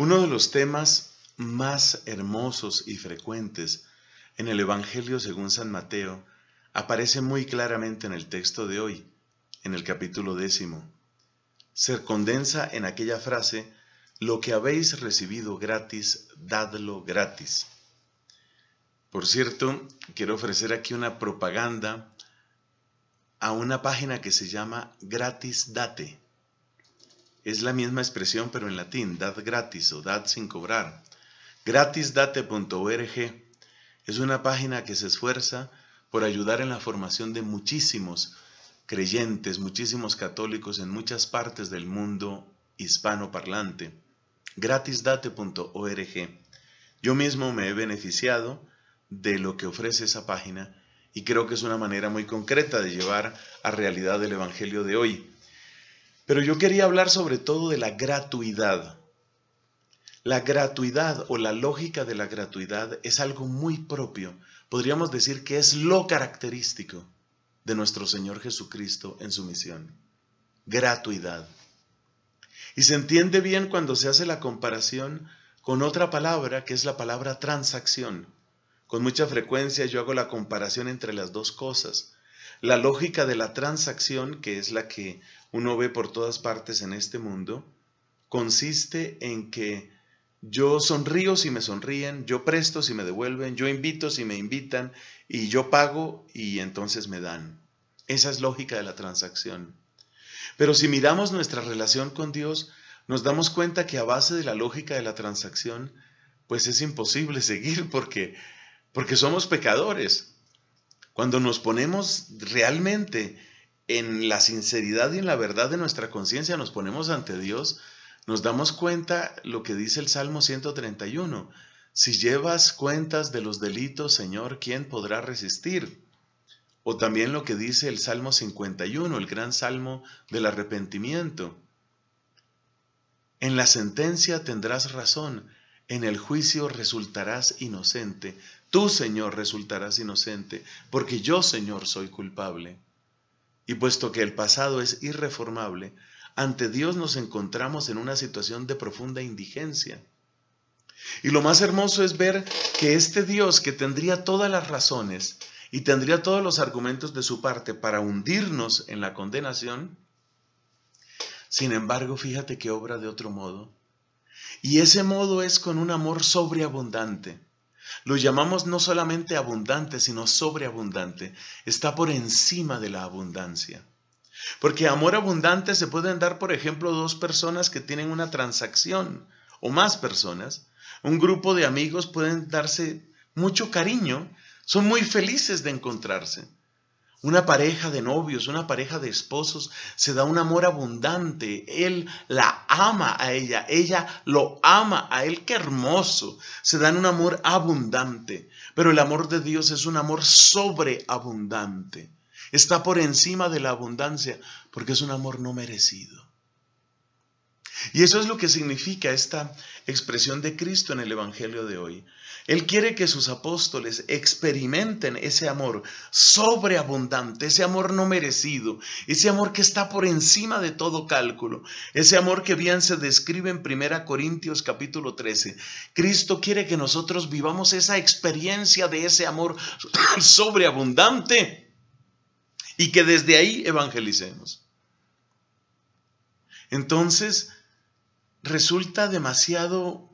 Uno de los temas más hermosos y frecuentes en el Evangelio según San Mateo aparece muy claramente en el texto de hoy, en el capítulo décimo. Se condensa en aquella frase, lo que habéis recibido gratis, dadlo gratis. Por cierto, quiero ofrecer aquí una propaganda a una página que se llama Gratis Date. Es la misma expresión pero en latín, dad gratis o dad sin cobrar. Gratisdate.org es una página que se esfuerza por ayudar en la formación de muchísimos creyentes, muchísimos católicos en muchas partes del mundo hispano parlante. Gratisdate.org. Yo mismo me he beneficiado de lo que ofrece esa página y creo que es una manera muy concreta de llevar a realidad el Evangelio de hoy. Pero yo quería hablar sobre todo de la gratuidad. La gratuidad o la lógica de la gratuidad es algo muy propio. Podríamos decir que es lo característico de nuestro Señor Jesucristo en su misión. Gratuidad. Y se entiende bien cuando se hace la comparación con otra palabra que es la palabra transacción. Con mucha frecuencia yo hago la comparación entre las dos cosas. La lógica de la transacción, que es la que uno ve por todas partes en este mundo, consiste en que yo sonrío si me sonríen, yo presto si me devuelven, yo invito si me invitan y yo pago y entonces me dan. Esa es lógica de la transacción. Pero si miramos nuestra relación con Dios, nos damos cuenta que a base de la lógica de la transacción, pues es imposible seguir porque, porque somos pecadores. Cuando nos ponemos realmente en la sinceridad y en la verdad de nuestra conciencia, nos ponemos ante Dios, nos damos cuenta lo que dice el Salmo 131. Si llevas cuentas de los delitos, Señor, ¿quién podrá resistir? O también lo que dice el Salmo 51, el gran Salmo del arrepentimiento. En la sentencia tendrás razón, en el juicio resultarás inocente. Tú, Señor, resultarás inocente, porque yo, Señor, soy culpable. Y puesto que el pasado es irreformable, ante Dios nos encontramos en una situación de profunda indigencia. Y lo más hermoso es ver que este Dios que tendría todas las razones y tendría todos los argumentos de su parte para hundirnos en la condenación, sin embargo, fíjate que obra de otro modo. Y ese modo es con un amor sobreabundante lo llamamos no solamente abundante, sino sobreabundante. Está por encima de la abundancia. Porque amor abundante se pueden dar, por ejemplo, dos personas que tienen una transacción o más personas. Un grupo de amigos pueden darse mucho cariño, son muy felices de encontrarse. Una pareja de novios, una pareja de esposos, se da un amor abundante. Él la ama a ella, ella lo ama a él, qué hermoso. Se dan un amor abundante, pero el amor de Dios es un amor sobreabundante. Está por encima de la abundancia porque es un amor no merecido. Y eso es lo que significa esta expresión de Cristo en el Evangelio de hoy. Él quiere que sus apóstoles experimenten ese amor sobreabundante, ese amor no merecido, ese amor que está por encima de todo cálculo, ese amor que bien se describe en 1 Corintios capítulo 13. Cristo quiere que nosotros vivamos esa experiencia de ese amor sobreabundante y que desde ahí evangelicemos. Entonces, resulta demasiado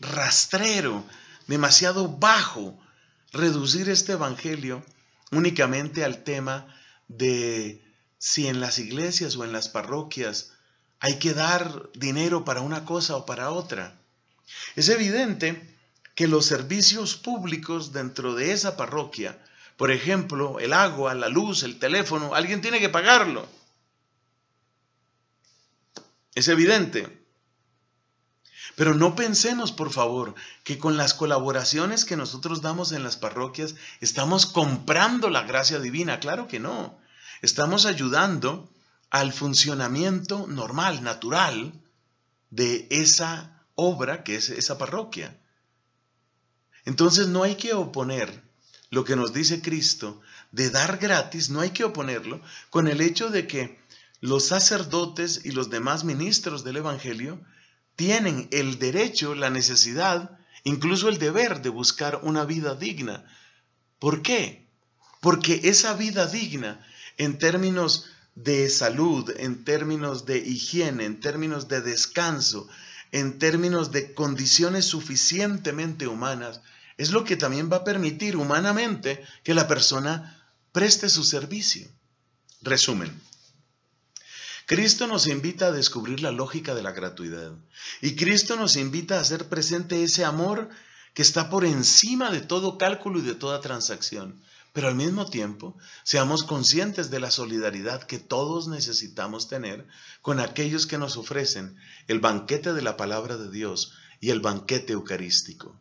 rastrero, demasiado bajo reducir este Evangelio únicamente al tema de si en las iglesias o en las parroquias hay que dar dinero para una cosa o para otra. Es evidente que los servicios públicos dentro de esa parroquia, por ejemplo, el agua, la luz, el teléfono, alguien tiene que pagarlo. Es evidente. Pero no pensemos, por favor, que con las colaboraciones que nosotros damos en las parroquias estamos comprando la gracia divina. Claro que no. Estamos ayudando al funcionamiento normal, natural, de esa obra que es esa parroquia. Entonces no hay que oponer lo que nos dice Cristo de dar gratis, no hay que oponerlo con el hecho de que los sacerdotes y los demás ministros del Evangelio tienen el derecho, la necesidad, incluso el deber de buscar una vida digna. ¿Por qué? Porque esa vida digna, en términos de salud, en términos de higiene, en términos de descanso, en términos de condiciones suficientemente humanas, es lo que también va a permitir humanamente que la persona preste su servicio. Resumen, Cristo nos invita a descubrir la lógica de la gratuidad. Y Cristo nos invita a hacer presente ese amor que está por encima de todo cálculo y de toda transacción. Pero al mismo tiempo, seamos conscientes de la solidaridad que todos necesitamos tener con aquellos que nos ofrecen el banquete de la palabra de Dios y el banquete eucarístico.